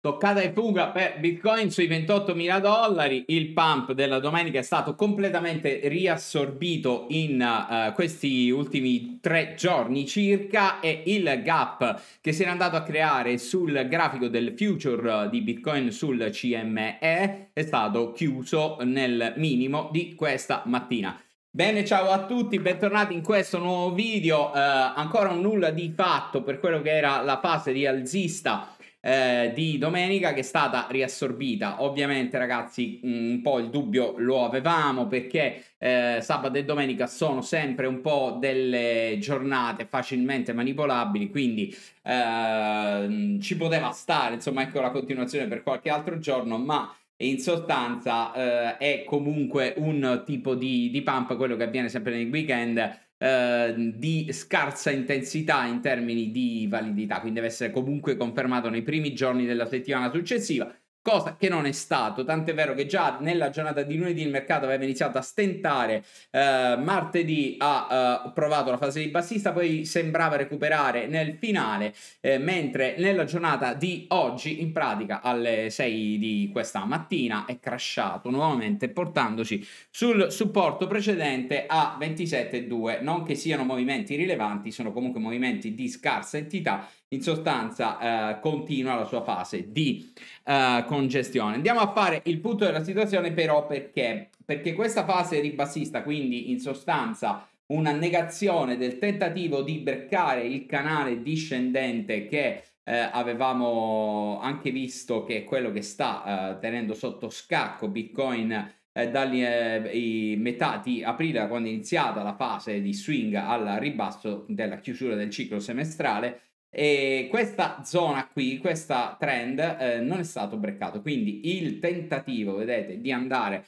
Toccata e fuga per Bitcoin sui 28 mila dollari, il pump della domenica è stato completamente riassorbito in uh, questi ultimi tre giorni circa e il gap che si era andato a creare sul grafico del future di Bitcoin sul CME è stato chiuso nel minimo di questa mattina. Bene, ciao a tutti, bentornati in questo nuovo video, uh, ancora un nulla di fatto per quello che era la fase di alzista eh, di domenica che è stata riassorbita. Ovviamente ragazzi mm, un po' il dubbio lo avevamo perché eh, sabato e domenica sono sempre un po' delle giornate facilmente manipolabili, quindi eh, ci poteva stare, insomma ecco la continuazione per qualche altro giorno, ma in sostanza eh, è comunque un tipo di, di pump quello che avviene sempre nel weekend eh, di scarsa intensità in termini di validità, quindi deve essere comunque confermato nei primi giorni della settimana successiva cosa che non è stato. Tant'è vero che già nella giornata di lunedì il mercato aveva iniziato a stentare, eh, martedì ha eh, provato la fase di bassista, poi sembrava recuperare nel finale, eh, mentre nella giornata di oggi, in pratica alle 6 di questa mattina, è crashato nuovamente portandoci sul supporto precedente a 27,2. Non che siano movimenti rilevanti, sono comunque movimenti di scarsa entità in sostanza eh, continua la sua fase di eh, congestione. Andiamo a fare il punto della situazione però perché? Perché questa fase ribassista, quindi in sostanza una negazione del tentativo di beccare il canale discendente che eh, avevamo anche visto che è quello che sta eh, tenendo sotto scacco Bitcoin eh, dagli eh, metà di aprile, quando è iniziata la fase di swing al ribasso della chiusura del ciclo semestrale, e questa zona qui, questa trend eh, non è stato breccato, quindi il tentativo, vedete, di andare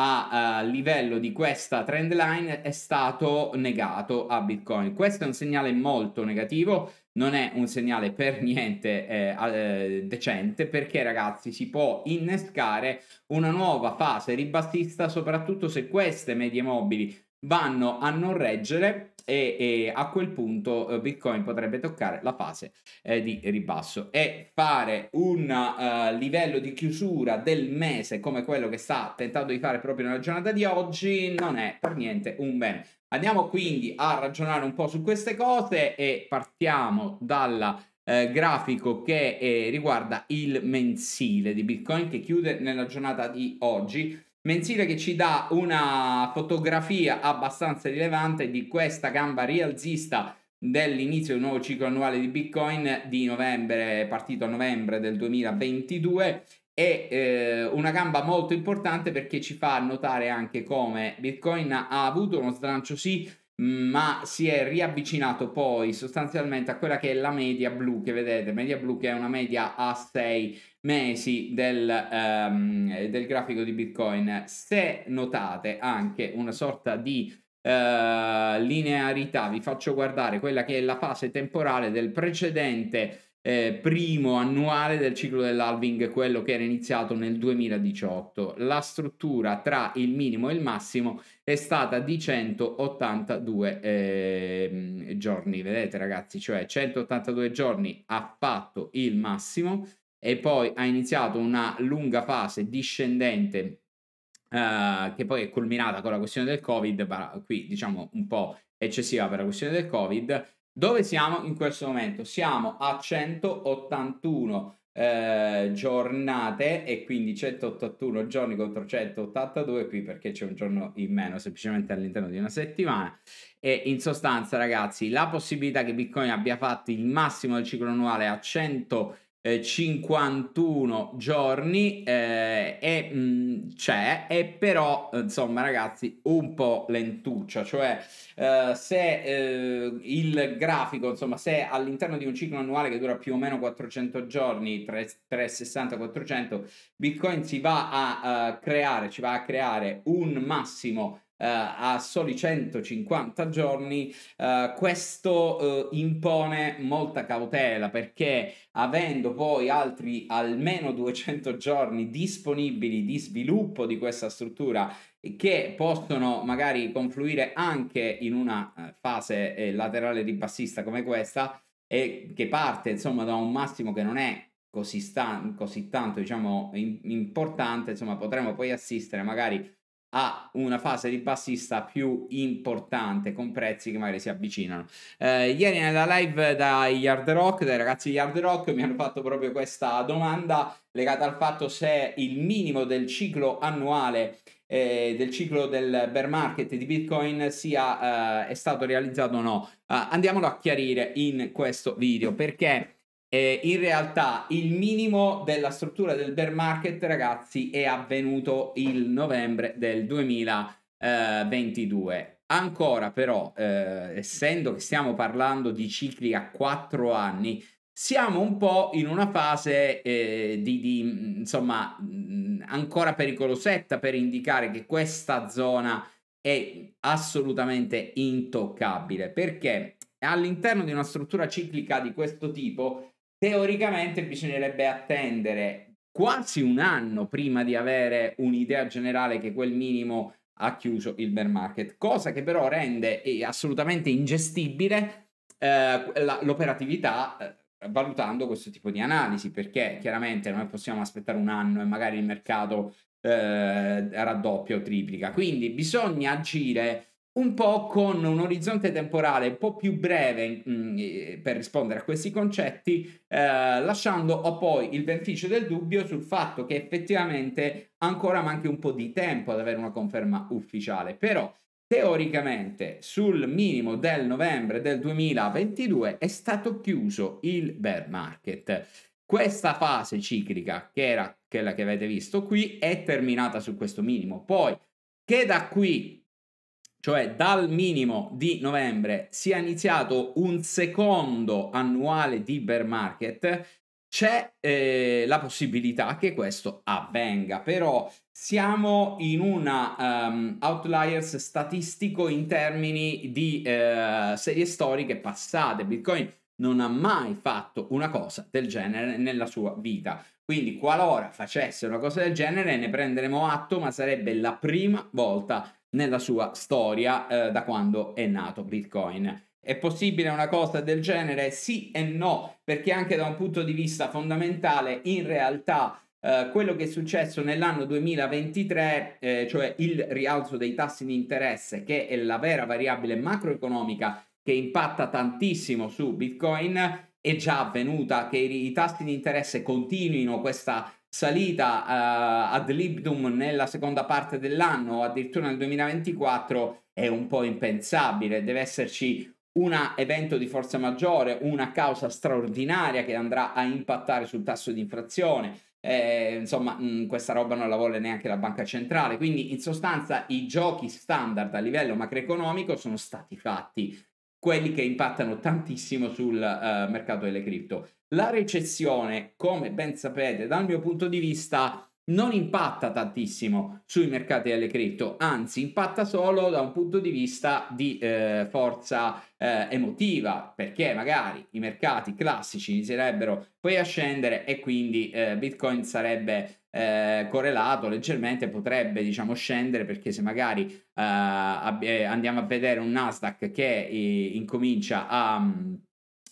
a, a eh, livello di questa trend line è stato negato a Bitcoin. Questo è un segnale molto negativo, non è un segnale per niente eh, eh, decente perché ragazzi si può innescare una nuova fase ribassista soprattutto se queste medie mobili vanno a non reggere e, e a quel punto eh, Bitcoin potrebbe toccare la fase eh, di ribasso e fare un uh, livello di chiusura del mese come quello che sta tentando di fare proprio nella giornata di oggi non è per niente un bene. Andiamo quindi a ragionare un po' su queste cose e partiamo dal eh, grafico che eh, riguarda il mensile di Bitcoin che chiude nella giornata di oggi mensile che ci dà una fotografia abbastanza rilevante di questa gamba rialzista dell'inizio del nuovo ciclo annuale di Bitcoin di novembre, partito a novembre del 2022 è eh, una gamba molto importante perché ci fa notare anche come Bitcoin ha avuto uno slancio sì ma si è riavvicinato poi sostanzialmente a quella che è la media blu che vedete, media blu che è una media a 6 mesi del, um, del grafico di Bitcoin, se notate anche una sorta di uh, linearità, vi faccio guardare quella che è la fase temporale del precedente eh, primo annuale del ciclo dell'halving, quello che era iniziato nel 2018. La struttura tra il minimo e il massimo è stata di 182 eh, giorni. Vedete ragazzi, cioè 182 giorni ha fatto il massimo e poi ha iniziato una lunga fase discendente eh, che poi è culminata con la questione del Covid, ma qui diciamo un po' eccessiva per la questione del Covid. Dove siamo in questo momento? Siamo a 181 eh, giornate e quindi 181 giorni contro 182 qui perché c'è un giorno in meno semplicemente all'interno di una settimana e in sostanza ragazzi la possibilità che Bitcoin abbia fatto il massimo del ciclo annuale a 100 51 eh, giorni eh, e, mh, mm, c'è, e però insomma ragazzi un po' lentuccia, cioè eh, se eh, il grafico, insomma se all'interno di un ciclo annuale che dura più o meno 400 giorni, 360-400, Bitcoin si va a, a eh, creare, ci va a creare un massimo eh, a soli 150 giorni, eh, questo eh, impone molta cautela perché avendo poi altri almeno 200 giorni disponibili di sviluppo di questa struttura che possono magari confluire anche in una fase laterale ribassista come questa e che parte insomma da un massimo che non è così, sta- così tanto diciamo importante insomma potremo poi assistere magari a una fase di bassista più importante con prezzi che magari si avvicinano. Eh, ieri nella live dai Yard Rock, dai ragazzi di Yard Rock, mi hanno fatto proprio questa domanda legata al fatto se il minimo del ciclo annuale eh, del ciclo del bear market di Bitcoin sia eh, è stato realizzato o no. Eh, andiamolo a chiarire in questo video perché eh, in realtà il minimo della struttura del bear market, ragazzi, è avvenuto il novembre del 2022. Ancora però, eh, essendo che stiamo parlando di cicli a quattro anni, siamo un po' in una fase eh, di, di, mm, insomma, mm, ancora pericolosetta per indicare che questa zona è assolutamente intoccabile, perché all'interno di una struttura ciclica di questo tipo teoricamente bisognerebbe attendere quasi un anno prima di avere un'idea generale che quel minimo ha chiuso il bear market, cosa che però rende eh, assolutamente ingestibile eh, l'operatività eh, valutando questo tipo di analisi, perché chiaramente noi possiamo aspettare un anno e magari il mercato eh, raddoppia o triplica, quindi bisogna agire un po' con un orizzonte temporale un po' più breve mh, mm, eh, per rispondere a questi concetti, eh, lasciando poi il beneficio del dubbio sul fatto che effettivamente ancora manchi un po' di tempo ad avere una conferma ufficiale. Però teoricamente sul minimo del novembre del 2022 è stato chiuso il bear market. Questa fase ciclica, che era quella che avete visto qui, è terminata su questo minimo. Poi che da qui cioè dal minimo di novembre, sia iniziato un secondo annuale di bear market, c'è eh, la possibilità che questo avvenga, però siamo in una um, outliers statistico in termini di eh, serie storiche passate. Bitcoin non ha mai fatto una cosa del genere nella sua vita. Quindi qualora facesse una cosa del genere ne prenderemo atto, ma sarebbe la prima volta nella sua storia eh, da quando è nato Bitcoin. È possibile una cosa del genere? Sì e no, perché anche da un punto di vista fondamentale, in realtà eh, quello che è successo nell'anno 2023, eh, cioè il rialzo dei tassi di interesse, che è la vera variabile macroeconomica che impatta tantissimo su Bitcoin, è già avvenuta, che i, tassi di interesse continuino questa salita uh, ad libitum nella seconda parte dell'anno o addirittura nel 2024 è un po' impensabile, deve esserci un evento di forza maggiore, una causa straordinaria che andrà a impattare sul tasso di inflazione. Eh, insomma, mh, mm, questa roba non la vuole neanche la banca centrale. Quindi, in sostanza, i giochi standard a livello macroeconomico sono stati fatti, quelli che impattano tantissimo sul uh, mercato delle cripto. La recessione, come ben sapete, dal mio punto di vista non impatta tantissimo sui mercati delle cripto, anzi impatta solo da un punto di vista di eh, forza eh, emotiva, perché magari i mercati classici inizierebbero poi a scendere e quindi eh, Bitcoin sarebbe eh, correlato leggermente, potrebbe diciamo scendere perché se magari eh, eh, andiamo a vedere un Nasdaq che incomincia a... Um,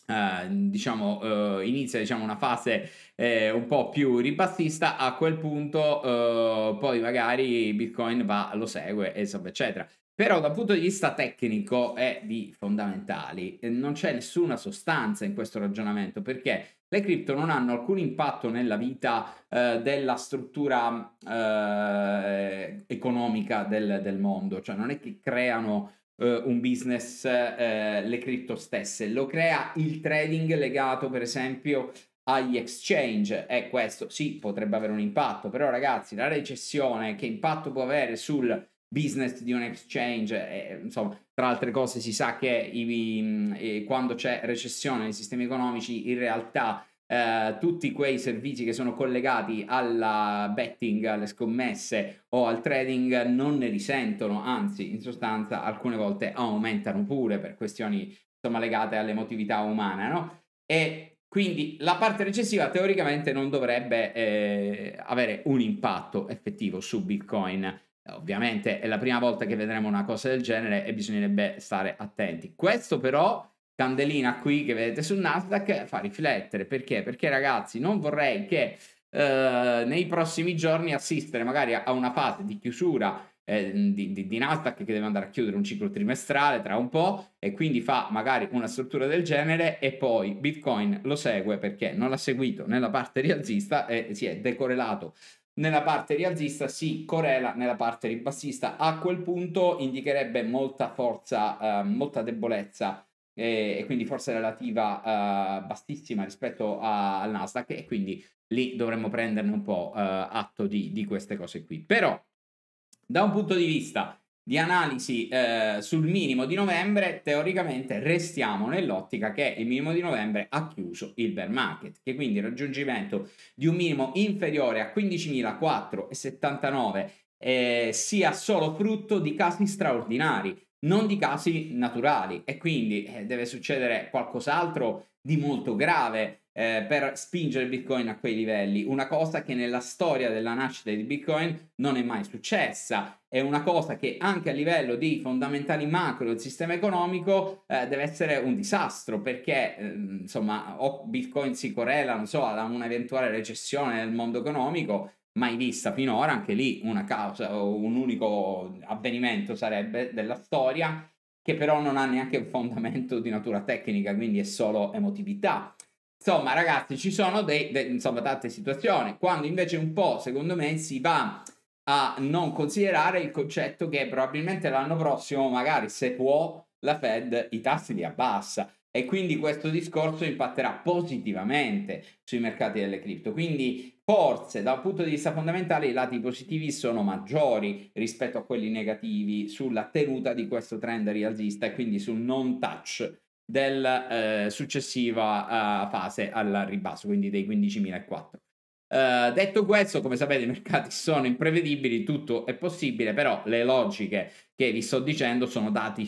eh, diciamo, uh, inizia diciamo, una fase eh, un po' più ribassista, a quel punto uh, poi magari Bitcoin va, lo segue, eccetera, eccetera. Però dal punto di vista tecnico è di fondamentali non c'è nessuna sostanza in questo ragionamento perché le cripto non hanno alcun impatto nella vita eh, della struttura eh, economica del, del, mondo, cioè non è che creano eh, un business eh, le cripto stesse, lo crea il trading legato per esempio agli exchange e eh, questo sì potrebbe avere un impatto, però ragazzi la recessione che impatto può avere sul business di un exchange, eh, insomma tra altre cose si sa che i, i, mm, quando c'è recessione nei sistemi economici in realtà eh, tutti quei servizi che sono collegati alla betting, alle scommesse o al trading non ne risentono, anzi in sostanza alcune volte aumentano pure per questioni insomma, legate all'emotività umana, no? E quindi la parte recessiva teoricamente non dovrebbe eh, avere un impatto effettivo su Bitcoin. Ovviamente è la prima volta che vedremo una cosa del genere e bisognerebbe stare attenti. Questo però candelina qui che vedete sul Nasdaq fa riflettere. Perché? Perché ragazzi non vorrei che eh, nei prossimi giorni assistere magari a una fase di chiusura eh, di, di, di, Nasdaq che deve andare a chiudere un ciclo trimestrale tra un po' e quindi fa magari una struttura del genere e poi Bitcoin lo segue perché non l'ha seguito nella parte rialzista e si è decorrelato nella parte rialzista si correla nella parte ribassista a quel punto indicherebbe molta forza eh, molta debolezza e, e quindi forse relativa uh, bassissima rispetto a, al Nasdaq e quindi lì dovremmo prenderne un po' uh, atto di, di, queste cose qui. Però da un punto di vista di analisi uh, sul minimo di novembre, teoricamente restiamo nell'ottica che il minimo di novembre ha chiuso il bear market, che quindi il raggiungimento di un minimo inferiore a 15.479 eh, sia solo frutto di casi straordinari non di casi naturali e quindi eh, deve succedere qualcos'altro di molto grave eh, per spingere Bitcoin a quei livelli, una cosa che nella storia della nascita di Bitcoin non è mai successa, è una cosa che anche a livello di fondamentali macro del sistema economico eh, deve essere un disastro perché eh, insomma o Bitcoin si correla non so, ad un'eventuale recessione nel mondo economico mai vista finora, anche lì una causa o un unico avvenimento sarebbe della storia, che però non ha neanche un fondamento di natura tecnica, quindi è solo emotività. Insomma, ragazzi, ci sono dei, de, insomma, tante situazioni. Quando invece un po', secondo me, si va a non considerare il concetto che probabilmente l'anno prossimo, magari se può, la Fed i tassi li abbassa e quindi questo discorso impatterà positivamente sui mercati delle cripto. Quindi forse dal punto di vista fondamentale i lati positivi sono maggiori rispetto a quelli negativi sulla tenuta di questo trend rialzista e quindi sul non touch della eh, successiva eh, fase al ribasso, quindi dei 15.004. Eh, detto questo, come sapete, i mercati sono imprevedibili, tutto è possibile, però le logiche che vi sto dicendo sono dati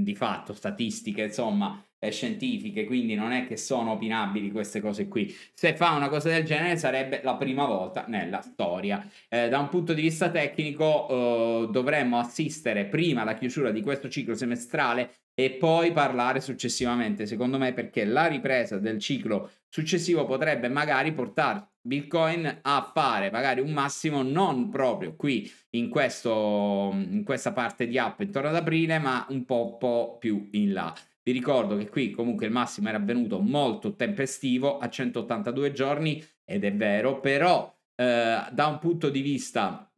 di fatto, statistiche, insomma, scientifiche, quindi non è che sono opinabili queste cose qui. Se fa una cosa del genere sarebbe la prima volta nella storia. Eh, da un punto di vista tecnico eh, dovremmo assistere prima alla chiusura di questo ciclo semestrale e poi parlare successivamente, secondo me, perché la ripresa del ciclo successivo potrebbe magari portare Bitcoin a fare magari un massimo non proprio qui in, questo, in questa parte di app intorno ad aprile, ma un po', po più in là. Vi ricordo che qui comunque il massimo era avvenuto molto tempestivo a 182 giorni ed è vero, però eh, da un punto di vista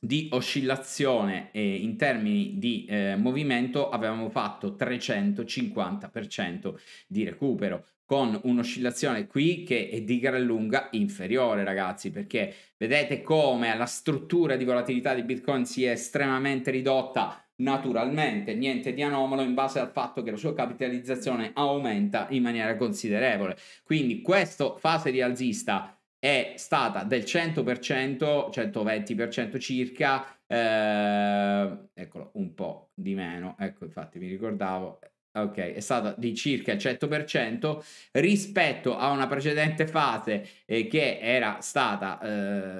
di oscillazione e in termini di eh, movimento avevamo fatto 350% di recupero con un'oscillazione qui che è di gran lunga inferiore ragazzi perché vedete come la struttura di volatilità di bitcoin si è estremamente ridotta naturalmente, niente di anomalo in base al fatto che la sua capitalizzazione aumenta in maniera considerevole. Quindi questa fase rialzista è stata del 100%, 120% circa, eh, eccolo, un po' di meno, ecco infatti mi ricordavo, ok, è stata di circa il 100% rispetto a una precedente fase eh, che era stata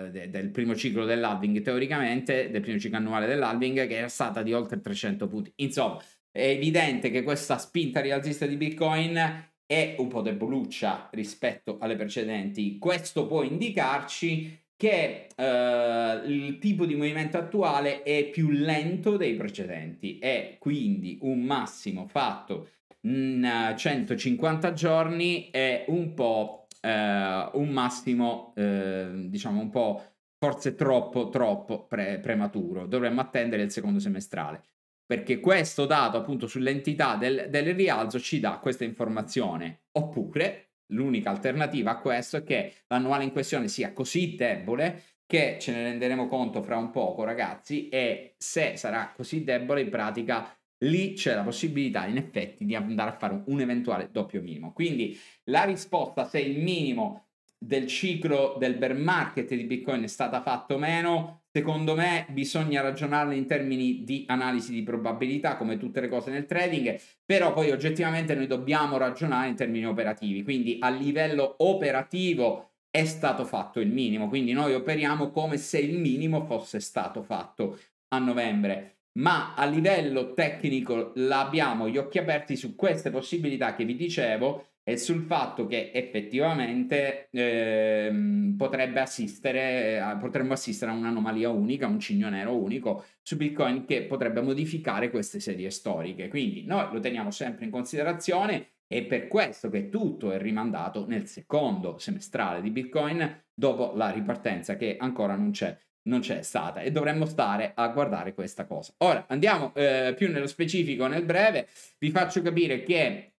eh, de- del primo ciclo dell'halving teoricamente, del primo ciclo annuale dell'halving che era stata di oltre 300 punti. Insomma, è evidente che questa spinta rialzista di Bitcoin è un po' deboluccia rispetto alle precedenti. Questo può indicarci che eh, il tipo di movimento attuale è più lento dei precedenti e quindi un massimo fatto in 150 eh, giorni è un po' eh, un massimo eh, diciamo un po' forse troppo troppo pre- prematuro dovremmo attendere il secondo semestrale perché questo dato appunto sull'entità del, del rialzo ci dà questa informazione oppure L'unica alternativa a questo è che l'annuale in questione sia così debole che ce ne renderemo conto fra un poco, ragazzi, e se sarà così debole in pratica lì c'è la possibilità in effetti di andare a fare un eventuale doppio minimo. Quindi la risposta se il minimo del ciclo del bear market di Bitcoin è stata fatto meno Secondo me bisogna ragionarne in termini di analisi di probabilità, come tutte le cose nel trading, però poi oggettivamente noi dobbiamo ragionare in termini operativi, quindi a livello operativo è stato fatto il minimo, quindi noi operiamo come se il minimo fosse stato fatto a novembre, ma a livello tecnico l'abbiamo gli occhi aperti su queste possibilità che vi dicevo e sul fatto che effettivamente eh, potrebbe assistere, a, eh, potremmo assistere a un'anomalia unica, un cigno nero unico su Bitcoin che potrebbe modificare queste serie storiche. Quindi noi lo teniamo sempre in considerazione. e per questo che tutto è rimandato nel secondo semestrale di Bitcoin dopo la ripartenza che ancora non c'è, non c'è stata e dovremmo stare a guardare questa cosa. Ora andiamo eh, più nello specifico nel breve, vi faccio capire che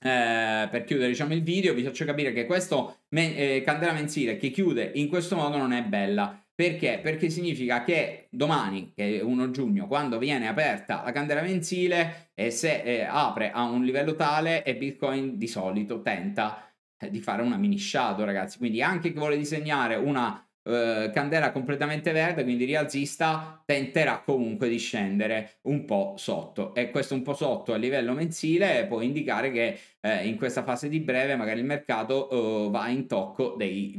eh, per chiudere diciamo, il video, vi faccio capire che questa men- eh, candela mensile che chiude in questo modo non è bella. Perché? Perché significa che domani, che è 1 giugno, quando viene aperta la candela mensile e se eh, apre a un livello tale e Bitcoin di solito tenta eh, di fare una mini shadow, ragazzi. Quindi anche chi vuole disegnare una eh, candela completamente verde, quindi rialzista, tenterà comunque di scendere un po' sotto e questo un po' sotto a livello mensile può indicare che eh, in questa fase di breve magari il mercato eh, va in tocco dei 26,6,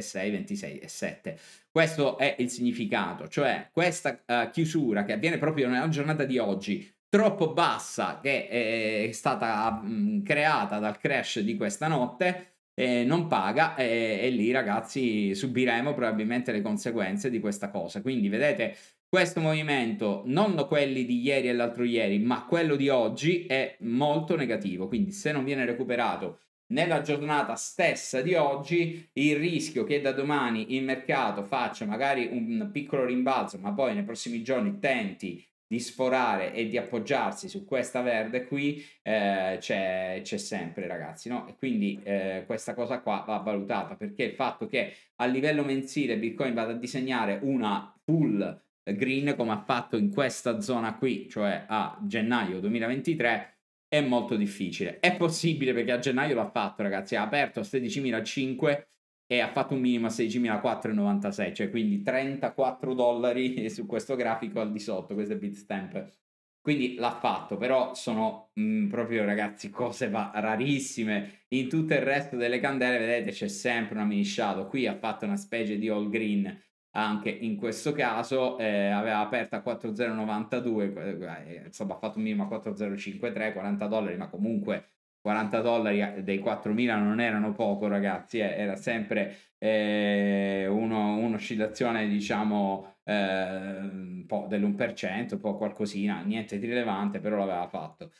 26,7. Questo è il significato, cioè questa eh, chiusura che avviene proprio nella giornata di oggi, troppo bassa che è stata mh, mm, creata dal crash di questa notte, eh, non paga e, e lì ragazzi subiremo probabilmente le conseguenze di questa cosa. Quindi vedete questo movimento, non quelli di ieri e l'altro ieri, ma quello di oggi è molto negativo, quindi se non viene recuperato nella giornata stessa di oggi il rischio che da domani il mercato faccia magari un piccolo rimbalzo ma poi nei prossimi giorni tenti di sforare e di appoggiarsi su questa verde qui eh, c'è, c'è, sempre ragazzi no? e quindi eh, questa cosa qua va valutata perché il fatto che a livello mensile bitcoin vada a disegnare una full green come ha fatto in questa zona qui cioè a gennaio 2023 è molto difficile è possibile perché a gennaio l'ha fatto ragazzi ha aperto a 16.005 e ha fatto un minimo a 16.496, cioè quindi 34 dollari su questo grafico al di sotto, questo è Bitstamp. Quindi l'ha fatto, però sono mh, mm, proprio ragazzi cose va- rarissime. In tutto il resto delle candele, vedete, c'è sempre una mini shadow. Qui ha fatto una specie di all green anche in questo caso, eh, aveva aperto a 4092, eh, insomma ha fatto un minimo a 4053, 40 dollari, ma comunque 40 dollari eh, dei 4.000 non erano poco ragazzi, eh, era sempre eh, uno, un'oscillazione diciamo eh, un po' dell'1%, un po' qualcosina, niente di rilevante, però l'aveva fatto.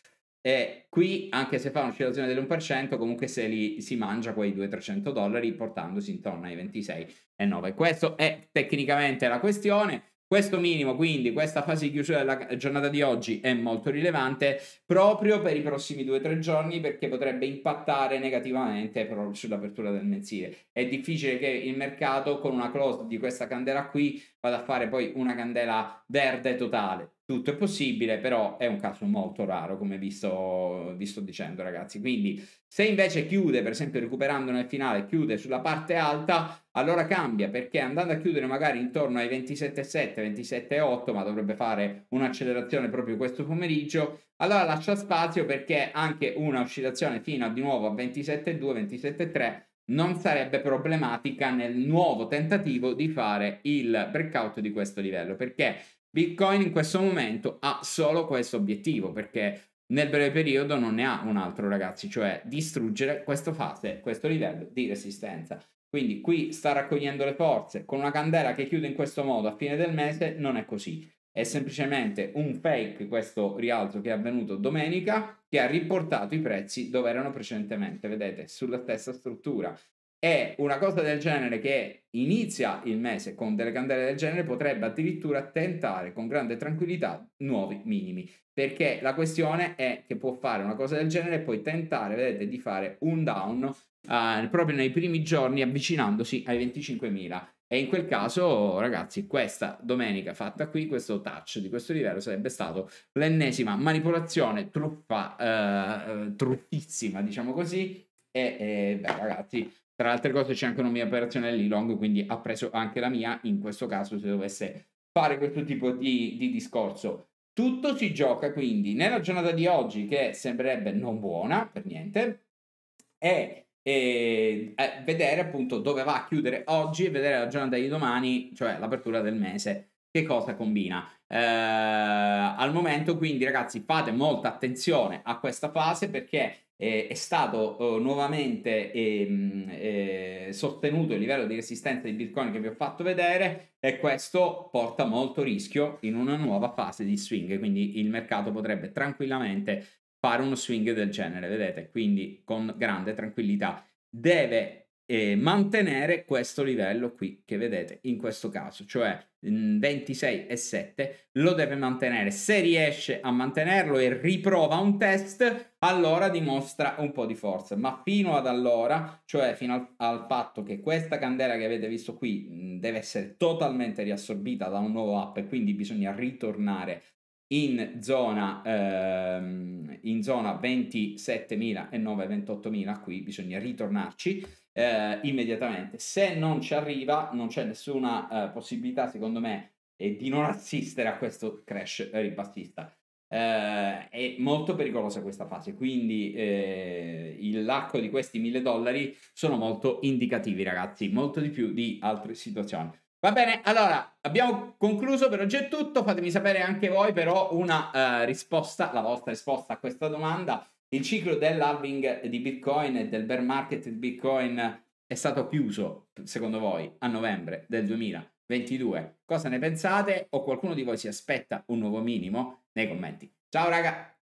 E qui, anche se fa un'oscillazione dell'1%, comunque se li si mangia quei 200-300 dollari portandosi intorno ai 26,9. Questo è tecnicamente la questione. Questo minimo, quindi questa fase di chiusura della giornata di oggi è molto rilevante proprio per i prossimi 2-3 giorni perché potrebbe impattare negativamente però sull'apertura del mensile. È difficile che il mercato con una close di questa candela qui vado a fare poi una candela verde totale. Tutto è possibile, però è un caso molto raro, come vi sto, vi sto dicendo, ragazzi. Quindi, se invece chiude, per esempio, recuperando nel finale, chiude sulla parte alta, allora cambia, perché andando a chiudere magari intorno ai 27,7, 27,8, ma dovrebbe fare un'accelerazione proprio questo pomeriggio, allora lascia spazio perché anche una oscillazione fino a, di nuovo a 27,2, 27,3 non sarebbe problematica nel nuovo tentativo di fare il breakout di questo livello perché Bitcoin in questo momento ha solo questo obiettivo perché nel breve periodo non ne ha un altro ragazzi cioè distruggere questa fase questo livello di resistenza quindi qui sta raccogliendo le forze con una candela che chiude in questo modo a fine del mese non è così è semplicemente un fake questo rialzo che è avvenuto domenica che ha riportato i prezzi dove erano precedentemente, vedete, sulla stessa struttura. E una cosa del genere che inizia il mese con delle candele del genere potrebbe addirittura tentare con grande tranquillità nuovi minimi. Perché la questione è che può fare una cosa del genere e poi tentare, vedete, di fare un down uh, proprio nei primi giorni avvicinandosi ai 25.000. E in quel caso, ragazzi, questa domenica fatta qui, questo touch di questo livello sarebbe stato l'ennesima manipolazione truffa, eh, eh, truffissima, diciamo così. E, e beh, ragazzi, tra altre cose c'è anche una mia operazione lì long, quindi ha preso anche la mia in questo caso se dovesse fare questo tipo di, di discorso. Tutto si gioca quindi nella giornata di oggi, che sembrerebbe non buona per niente, e e ehm, eh, vedere appunto dove va a chiudere oggi e vedere la giornata di domani, cioè l'apertura del mese, che cosa combina. Eh, al momento quindi ragazzi fate molta attenzione a questa fase perché eh, è stato eh, nuovamente ehm, eh, sostenuto il livello di resistenza di Bitcoin che vi ho fatto vedere e questo porta molto rischio in una nuova fase di swing, quindi il mercato potrebbe tranquillamente fare uno swing del genere, vedete? Quindi con grande tranquillità deve eh, mantenere questo livello qui che vedete in questo caso, cioè 26,7 mm, lo deve mantenere. Se riesce a mantenerlo e riprova un test, allora dimostra un po' di forza. Ma fino ad allora, cioè fino al, al fatto che questa candela che avete visto qui mh, mm, deve essere totalmente riassorbita da un nuovo app e quindi bisogna ritornare in zona, ehm, in zona 27.000 e 928.000, qui bisogna ritornarci eh, immediatamente se non ci arriva non c'è nessuna eh, possibilità secondo me eh, di non assistere a questo crash ribassista eh, è molto pericolosa questa fase quindi eh, il lacco di questi 1000 dollari sono molto indicativi ragazzi molto di più di altre situazioni Va bene, allora abbiamo concluso per oggi è tutto, fatemi sapere anche voi però una uh, risposta, la vostra risposta a questa domanda. Il ciclo dell'halving di Bitcoin e del bear market di Bitcoin è stato chiuso, secondo voi, a novembre del 2022. Cosa ne pensate? O qualcuno di voi si aspetta un nuovo minimo? Nei commenti. Ciao raga!